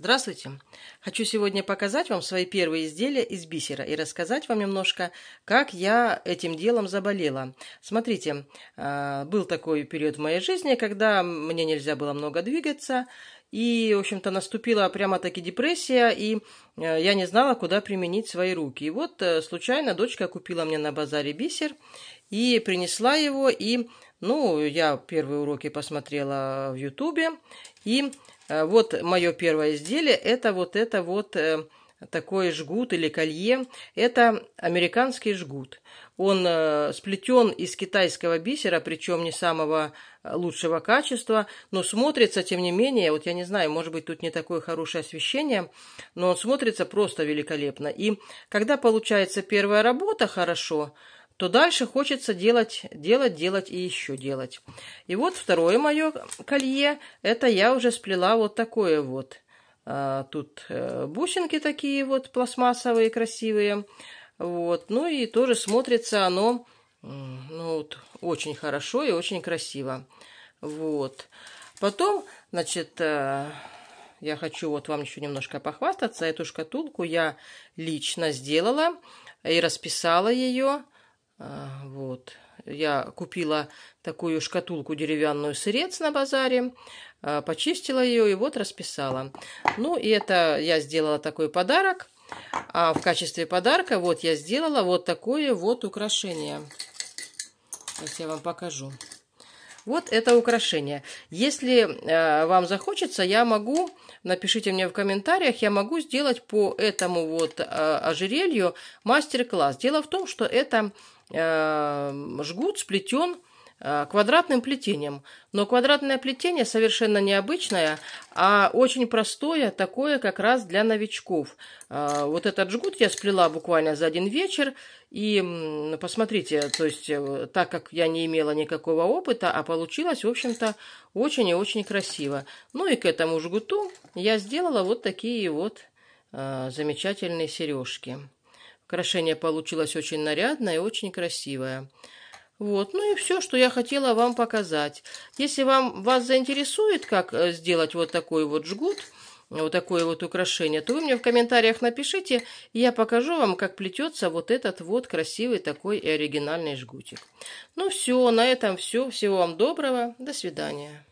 Здравствуйте! Хочу сегодня показать вам свои первые изделия из бисера и рассказать вам немножко, как я этим делом заболела. Смотрите, э, был такой период в моей жизни, когда мне нельзя было много двигаться, и, в общем-то, наступила прямо-таки депрессия, и э, я не знала, куда применить свои руки. И вот э, случайно дочка купила мне на базаре бисер и принесла его, и, ну, я первые уроки посмотрела в Ютубе, и Э, вот мое первое изделие. Это вот это вот э, такой жгут или колье. Это американский жгут. Он э, сплетен из китайского бисера, причем не самого лучшего качества, но смотрится, тем не менее, вот я не знаю, может быть, тут не такое хорошее освещение, но он смотрится просто великолепно. И когда получается первая работа хорошо, то дальше хочется делать, делать, делать и еще делать. И вот второе мое колье, это я уже сплела вот такое вот. А, тут э, бусинки такие вот пластмассовые, красивые. Вот. Ну и тоже смотрится оно ну, вот, очень хорошо и очень красиво. Вот. Потом, значит, э, я хочу вот вам еще немножко похвастаться. Эту шкатулку я лично сделала и расписала ее. А, вот. Я купила такую шкатулку деревянную сырец на базаре, а, почистила ее и вот расписала. Ну, и это я сделала такой подарок. А в качестве подарка вот я сделала вот такое вот украшение. Сейчас я вам покажу. Вот это украшение. Если э, вам захочется, я могу, напишите мне в комментариях, я могу сделать по этому вот э, ожерелью мастер-класс. Дело в том, что это э, жгут сплетен Э, квадратным плетением. Но квадратное плетение совершенно необычное, а очень простое, такое как раз для новичков. Э, вот этот жгут я сплела буквально за один вечер, и ну, посмотрите, то есть э, так как я не имела никакого опыта, а получилось, в общем-то, очень и очень красиво. Ну и к этому жгуту я сделала вот такие вот замечательные сережки. Украшение получилось очень нарядное и очень красивое. Вот, ну и все, что я хотела вам показать. Если вам, вас заинтересует, как э, сделать вот такой вот жгут, вот такое вот украшение, то вы мне в комментариях напишите, и я покажу вам, как плетется вот этот вот красивый такой и оригинальный жгутик. Ну все, на этом все. Всего вам доброго. До свидания.